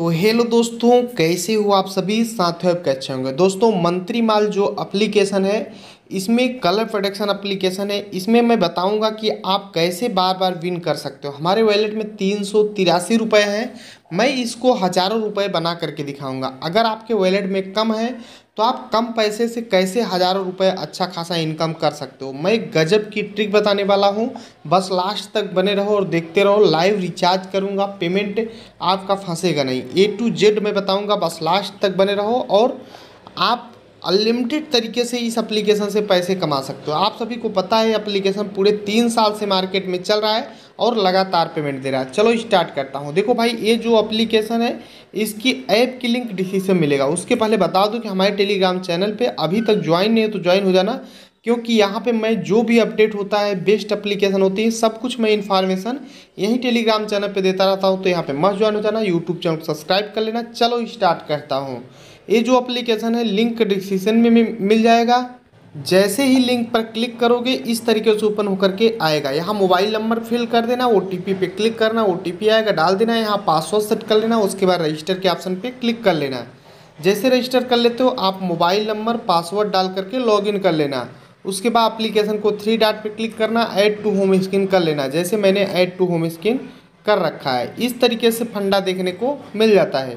तो हेलो दोस्तों कैसे हो आप सभी साथियों के अच्छे होंगे दोस्तों मंत्री माल जो एप्लीकेशन है इसमें कलर प्रोटेक्शन अप्लीकेशन है इसमें मैं बताऊंगा कि आप कैसे बार बार विन कर सकते हो हमारे वॉलेट में तीन सौ तिरासी रुपये हैं मैं इसको हज़ारों रुपए बना करके दिखाऊंगा अगर आपके वॉलेट में कम है तो आप कम पैसे से कैसे हज़ारों रुपए अच्छा खासा इनकम कर सकते हो मैं गजब की ट्रिक बताने वाला हूँ बस लास्ट तक बने रहो और देखते रहो लाइव रिचार्ज करूँगा पेमेंट आपका फंसेगा नहीं ए टू जेड मैं बताऊँगा बस लास्ट तक बने रहो और आप अनलिमिटेड तरीके से इस एप्लीकेशन से पैसे कमा सकते हो आप सभी को पता है एप्लीकेशन पूरे तीन साल से मार्केट में चल रहा है और लगातार पेमेंट दे रहा है चलो स्टार्ट करता हूँ देखो भाई ये जो एप्लीकेशन है इसकी ऐप की लिंक डिस्क्रिप्शन मिलेगा उसके पहले बता दूँ कि हमारे टेलीग्राम चैनल पर अभी तक ज्वाइन नहीं है तो ज्वाइन हो जाना क्योंकि यहाँ पे मैं जो भी अपडेट होता है बेस्ट एप्लीकेशन होती है सब कुछ मैं इन्फॉर्मेशन यहीं टेलीग्राम चैनल पे देता रहता हूँ तो यहाँ पे मस्त ज्वाइन हो जाना यूट्यूब चैनल को सब्सक्राइब कर लेना चलो स्टार्ट करता हूँ ये जो अप्लीकेशन है लिंक डिस्क्रिप्शन में मिल जाएगा जैसे ही लिंक पर क्लिक करोगे इस तरीके से ओपन होकर के आएगा यहाँ मोबाइल नंबर फिल कर देना ओ पे क्लिक करना ओ आएगा डाल देना यहाँ पासवर्ड सेट कर लेना उसके बाद रजिस्टर के ऑप्शन पे क्लिक कर लेना जैसे रजिस्टर कर लेते हो आप मोबाइल नंबर पासवर्ड डाल करके लॉगिन कर लेना उसके बाद अप्लीकेशन को थ्री डाट पर क्लिक करना ऐड टू होम स्क्रीन कर लेना जैसे मैंने ऐड टू होम स्क्रीन कर रखा है इस तरीके से फंडा देखने को मिल जाता है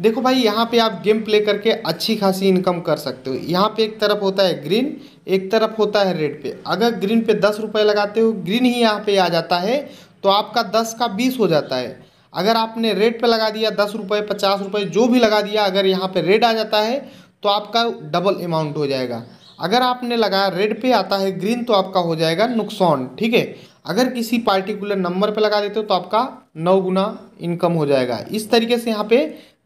देखो भाई यहाँ पे आप गेम प्ले करके अच्छी खासी इनकम कर सकते हो यहाँ पे एक तरफ होता है ग्रीन एक तरफ होता है रेड पे अगर ग्रीन पे दस रुपये लगाते हो ग्रीन ही यहाँ पे आ जाता है तो आपका दस का बीस हो जाता है अगर आपने रेड पे लगा दिया दस रुपये पचास रुपये जो भी लगा दिया अगर यहाँ पे रेड आ जाता है तो आपका डबल अमाउंट हो जाएगा अगर आपने लगाया रेड पे आता है ग्रीन तो आपका हो जाएगा नुकसान ठीक है अगर किसी पार्टिकुलर नंबर पे लगा देते हो तो आपका नौ गुना इनकम हो जाएगा इस तरीके से यहाँ पे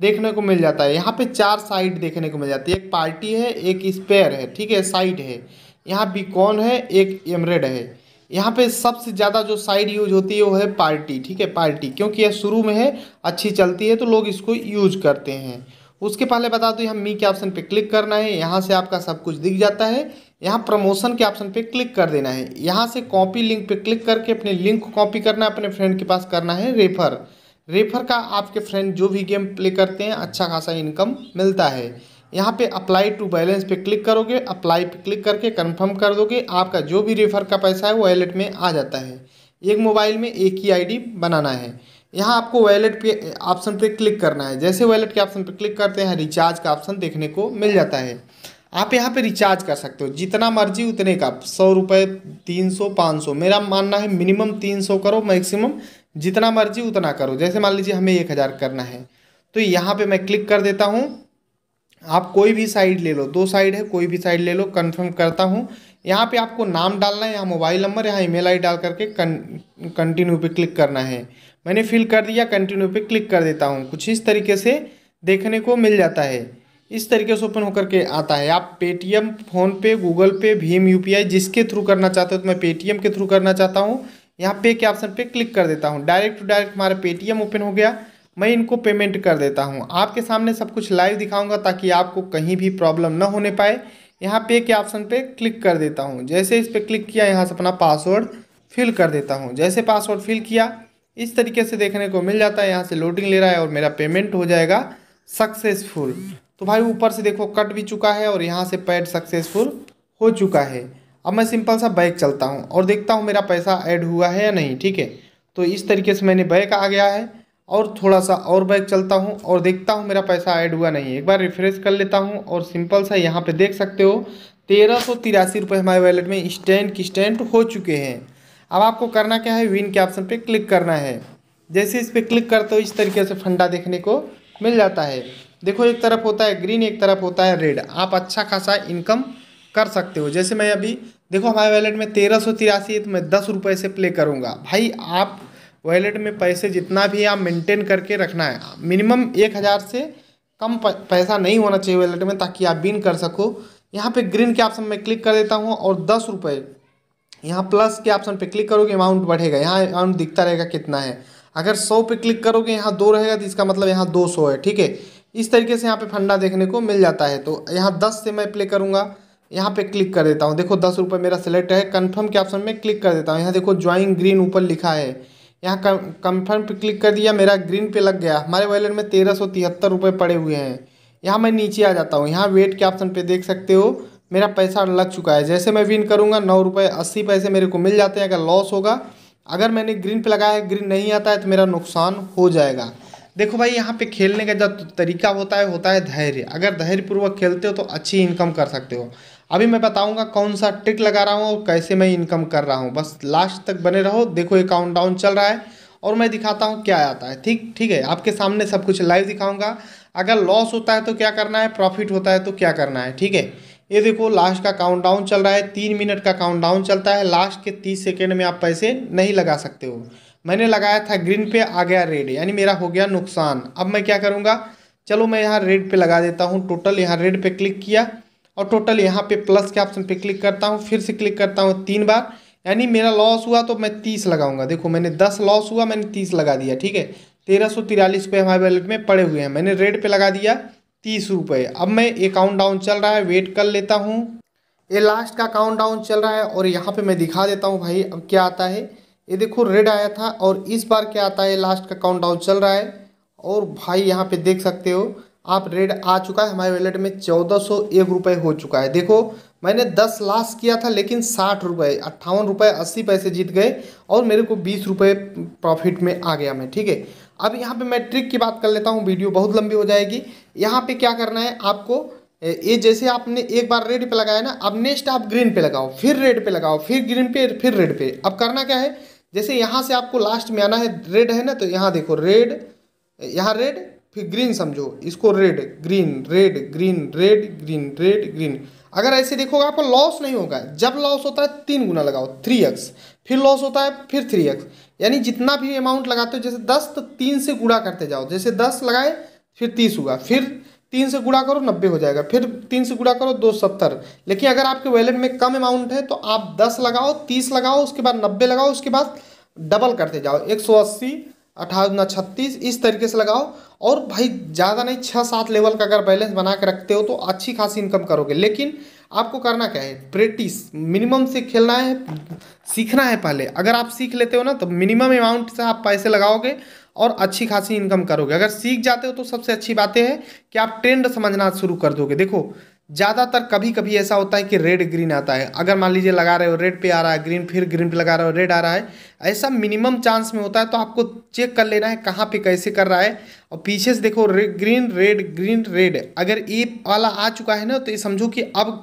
देखने को मिल जाता है यहाँ पे चार साइड देखने को मिल जाती है एक पार्टी है एक स्पेयर है ठीक है साइड है यहाँ बिकॉन है एक एमरेड है यहाँ पे सबसे ज़्यादा जो साइड यूज होती है वो है पार्टी ठीक है पार्टी क्योंकि यह शुरू में है अच्छी चलती है तो लोग इसको यूज करते हैं उसके पहले बता दूँ यहाँ मी के ऑप्शन पे क्लिक करना है यहाँ से आपका सब कुछ दिख जाता है यहाँ प्रमोशन के ऑप्शन पे क्लिक कर देना है यहाँ से कॉपी लिंक पे क्लिक करके अपने लिंक को कॉपी करना है अपने फ्रेंड के पास करना है रेफर रेफर का आपके फ्रेंड जो भी गेम प्ले करते हैं अच्छा खासा इनकम मिलता है यहाँ पे अप्लाई टू बैलेंस पे क्लिक करोगे अप्लाई पे क्लिक करके कंफर्म कर दोगे आपका जो भी रेफर का पैसा है वो वॉलेट में आ जाता है एक मोबाइल में एक ही आईडी बनाना है यहाँ आपको वैलेट पे ऑप्शन पे क्लिक करना है जैसे वैलेट के ऑप्शन पे क्लिक करते हैं रिचार्ज का ऑप्शन देखने को मिल जाता है आप यहाँ पे रिचार्ज कर सकते हो जितना मर्जी उतने का सौ रुपये तीन सौ पाँच सौ मेरा मानना है मिनिमम तीन सौ करो मैक्सिमम जितना मर्जी उतना करो जैसे मान लीजिए हमें एक हज़ार करना है तो यहाँ पे मैं क्लिक कर देता हूँ आप कोई भी साइड ले लो दो साइड है कोई भी साइड ले लो कन्फर्म करता हूँ यहाँ पे आपको नाम डालना है यहाँ मोबाइल नंबर यहाँ ईमेल आई डाल करके कंटिन्यू पे क्लिक करना है मैंने फिल कर दिया कंटिन्यू पे क्लिक कर देता हूँ कुछ इस तरीके से देखने को मिल जाता है इस तरीके से ओपन होकर के आता है आप पेटीएम फ़ोनपे गूगल पे भीम यू जिसके थ्रू करना चाहते हो तो मैं पेटीएम के थ्रू करना चाहता हूँ यहाँ पे के ऑप्शन पे क्लिक कर देता हूँ डायरेक्ट टू डायरेक्ट हमारा पेटीएम ओपन हो गया मैं इनको पेमेंट कर देता हूँ आपके सामने सब कुछ लाइव दिखाऊंगा ताकि आपको कहीं भी प्रॉब्लम ना होने पाए यहाँ पे के ऑप्शन पर क्लिक कर देता हूँ जैसे इस पर क्लिक किया यहाँ से अपना पासवर्ड फिल कर देता हूँ जैसे पासवर्ड फिल किया इस तरीके से देखने को मिल जाता है यहाँ से लोडिंग ले रहा है और मेरा पेमेंट हो जाएगा सक्सेसफुल तो भाई ऊपर से देखो कट भी चुका है और यहाँ से पैड सक्सेसफुल हो चुका है अब मैं सिंपल सा बैग चलता हूँ और देखता हूँ मेरा पैसा ऐड हुआ है या नहीं ठीक है तो इस तरीके से मैंने बैग आ गया है और थोड़ा सा और बैग चलता हूँ और देखता हूँ मेरा पैसा ऐड हुआ नहीं एक बार रिफ्रेश कर लेता हूँ और सिंपल सा यहाँ पर देख सकते हो तेरह सौ तिरासी रुपये हमारे वैलेट में स्टैंड की स्टैंड हो चुके हैं अब आपको करना क्या है विन के ऑप्शन पे क्लिक करना है जैसे इस पर क्लिक करते हो इस तरीके से फंडा देखने को मिल जाता है देखो एक तरफ होता है ग्रीन एक तरफ होता है रेड आप अच्छा खासा इनकम कर सकते हो जैसे मैं अभी देखो हमारे वैलेट में तेरह सौ तिरासी है तो मैं दस रुपये से प्ले करूँगा भाई आप वैलेट में पैसे जितना भी आप मेंटेन करके रखना है मिनिमम एक हज़ार से कम पैसा नहीं होना चाहिए वैलेट में ताकि आप बिन कर सको यहाँ पे ग्रीन के ऑप्शन में क्लिक कर देता हूँ और दस रुपये यहाँ प्लस के ऑप्शन पे क्लिक करोगे अमाउंट बढ़ेगा यहाँ अमाउंट दिखता रहेगा कितना है अगर सौ पे क्लिक करोगे यहाँ दो रहेगा तो इसका मतलब यहाँ दो सौ है ठीक है इस तरीके से यहाँ पे फंडा देखने को मिल जाता है तो यहाँ दस से मैं प्ले करूँगा यहाँ पे क्लिक कर देता हूँ देखो दस रुपये मेरा सेलेक्ट है कन्फर्म के ऑप्शन में क्लिक कर देता हूँ यहाँ देखो ज्वाइन ग्रीन ऊपर लिखा है यहाँ कन्फर्म पर क्लिक कर दिया मेरा ग्रीन पे लग गया हमारे वॉलेट में तेरह सौ तिहत्तर रुपये पड़े हुए हैं यहाँ मैं नीचे आ जाता हूँ यहाँ वेट के ऑप्शन पर देख सकते हो मेरा पैसा लग चुका है जैसे मैं विन करूँगा नौ रुपये अस्सी पैसे मेरे को मिल जाते हैं अगर लॉस होगा अगर मैंने ग्रीन पे लगाया ग्रीन नहीं आता है तो मेरा नुकसान हो जाएगा देखो भाई यहाँ पे खेलने का जो तरीका होता है होता है धैर्य अगर धैर्यपूर्वक खेलते हो तो अच्छी इनकम कर सकते हो अभी मैं बताऊँगा कौन सा ट्रिक लगा रहा हूँ और कैसे मैं इनकम कर रहा हूँ बस लास्ट तक बने रहो देखो ये काउंट डाउन चल रहा है और मैं दिखाता हूँ क्या आता है ठीक ठीक है आपके सामने सब कुछ लाइव दिखाऊँगा अगर लॉस होता है तो क्या करना है प्रॉफिट होता है तो क्या करना है ठीक है ये देखो लास्ट का काउंटडाउन चल रहा है तीन मिनट का काउंटडाउन चलता है लास्ट के तीस सेकेंड में आप पैसे नहीं लगा सकते हो मैंने लगाया था ग्रीन पे आ गया रेड यानी मेरा हो गया नुकसान अब मैं क्या करूँगा चलो मैं यहाँ रेड पे लगा देता हूँ टोटल यहाँ रेड पे क्लिक किया और टोटल यहाँ पे प्लस के ऑप्शन पे क्लिक करता हूँ फिर से क्लिक करता हूँ तीन बार यानी मेरा लॉस हुआ तो मैं तीस लगाऊंगा देखो मैंने दस लॉस हुआ मैंने तीस लगा दिया ठीक है तेरह सौ तिरालीस रुपये हमारे वैलेट में पड़े हुए हैं मैंने रेड पे लगा दिया तीस रुपये अब मैं ये काउंट डाउन चल रहा है वेट कर लेता हूँ ये लास्ट का काउंट डाउन चल रहा है और यहाँ पे मैं दिखा देता हूँ भाई अब क्या आता है ये देखो रेड आया था और इस बार क्या आता है लास्ट का काउंट डाउन चल रहा है और भाई यहाँ पे देख सकते हो आप रेड आ चुका है हमारे वैलेट में चौदह सौ एक रुपये हो चुका है देखो मैंने दस लास्ट किया था लेकिन साठ रुपये अट्ठावन रुपये अस्सी पैसे जीत गए और मेरे को बीस रुपये प्रॉफिट में आ गया मैं ठीक है अब यहाँ पे मैं ट्रिक की बात कर लेता हूँ वीडियो बहुत लंबी हो जाएगी यहाँ पे क्या करना है आपको ये जैसे आपने एक बार रेड पे लगाया ना अब नेक्स्ट आप ग्रीन पे लगाओ फिर रेड पे लगाओ फिर ग्रीन पे फिर रेड पे अब करना क्या है जैसे यहाँ से आपको लास्ट में आना है रेड है ना तो यहाँ देखो रेड यहाँ रेड फिर ग्रीन समझो इसको red green red green red green red green अगर ऐसे देखोगे आपको लॉस नहीं होगा जब लॉस होता है तीन गुना लगाओ थ्री एक्स फिर लॉस होता है फिर थ्री एक्स यानी जितना भी अमाउंट लगाते हो जैसे दस तो तीन से गुणा करते जाओ जैसे दस लगाए फिर तीस हुआ फिर तीन से गुणा करो नब्बे हो जाएगा फिर तीन से गुणा करो दो सत्तर लेकिन अगर आपके वैलेट में कम अमाउंट है तो आप दस लगाओ तीस लगाओ उसके बाद नब्बे लगाओ उसके बाद डबल करते जाओ एक सौ अस्सी अठारह ना छत्तीस इस तरीके से लगाओ और भाई ज़्यादा नहीं छः सात लेवल का अगर बैलेंस बना के रखते हो तो अच्छी खासी इनकम करोगे लेकिन आपको करना क्या है प्रैक्टिस मिनिमम से खेलना है सीखना है पहले अगर आप सीख लेते हो ना तो मिनिमम अमाउंट से आप पैसे लगाओगे और अच्छी खासी इनकम करोगे अगर सीख जाते हो तो सबसे अच्छी बातें हैं कि आप ट्रेंड समझना शुरू कर दोगे देखो ज़्यादातर कभी कभी ऐसा होता है कि रेड ग्रीन आता है अगर मान लीजिए लगा रहे हो रेड पे आ रहा है ग्रीन फिर ग्रीन पे लगा रहे हो रेड आ रहा है ऐसा मिनिमम चांस में होता है तो आपको चेक कर लेना है कहाँ पे कैसे कर रहा है और पीछे से देखो रे, ग्रीन रेड ग्रीन रेड अगर ये वाला आ चुका है ना तो ये समझो कि अब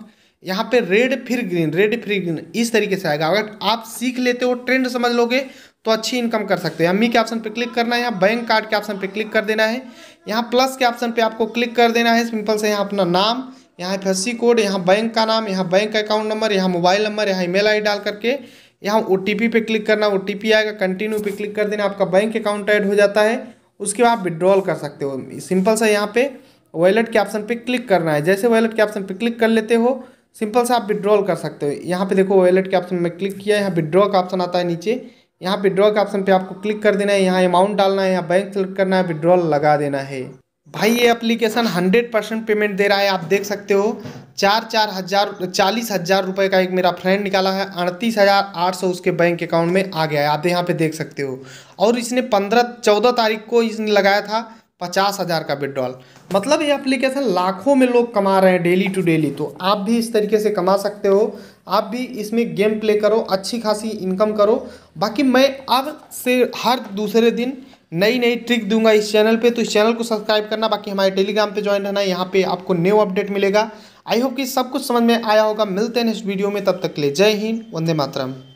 यहाँ पर रेड फिर ग्रीन रेड फिर ग्रीन इस तरीके से आएगा अगर आप सीख लेते हो ट्रेंड समझ लोगे तो अच्छी इनकम कर सकते हैं अम्मी e के ऑप्शन पे क्लिक करना है यहाँ बैंक कार्ड के ऑप्शन पे क्लिक कर देना है यहाँ प्लस के ऑप्शन पे आपको क्लिक कर देना है सिंपल से यहाँ अपना नाम यहाँ एफ कोड यहाँ बैंक का नाम यहाँ बैंक अकाउंट नंबर यहाँ मोबाइल नंबर यहाँ ईमेल आई डाल करके यहाँ ओ पे क्लिक करना ओ आएगा कंटिन्यू पे क्लिक कर देना आपका बैंक अकाउंट ऐड हो जाता है उसके बाद आप विड्रॉल कर सकते हो सिंपल सा यहाँ पे वॉलेट के ऑप्शन पे क्लिक करना है जैसे वॉलेट के ऑप्शन पे क्लिक कर लेते हो सिंपल से आप विड्रॉल कर सकते हो यहाँ पे देखो वॉलेट के ऑप्शन में क्लिक किया यहाँ विड्रॉ का ऑप्शन आता है नीचे यहाँ विड्रॉ के ऑप्शन पे आपको क्लिक कर देना है यहाँ अमाउंट डालना है यहाँ बैंक सेलेक्ट करना है विड्रॉल लगा देना है भाई ये एप्लीकेशन हंड्रेड परसेंट पेमेंट दे रहा है आप देख सकते हो चार चार हज़ार चालीस हज़ार रुपये का एक मेरा फ्रेंड निकाला है अड़तीस हज़ार आठ सौ उसके बैंक अकाउंट में आ गया है आप यहाँ पे देख सकते हो और इसने पंद्रह चौदह तारीख को इसने लगाया था पचास हज़ार का विड्रॉल मतलब ये एप्लीकेशन लाखों में लोग कमा रहे हैं डेली टू डेली तो आप भी इस तरीके से कमा सकते हो आप भी इसमें गेम प्ले करो अच्छी खासी इनकम करो बाकी मैं अब से हर दूसरे दिन नई नई ट्रिक दूंगा इस चैनल पे तो इस चैनल को सब्सक्राइब करना बाकी हमारे टेलीग्राम पे ज्वाइन रहना यहाँ पे आपको न्यू अपडेट मिलेगा आई होप कि सब कुछ समझ में आया होगा मिलते हैं नेक्स्ट वीडियो में तब तक ले जय हिंद वंदे मातरम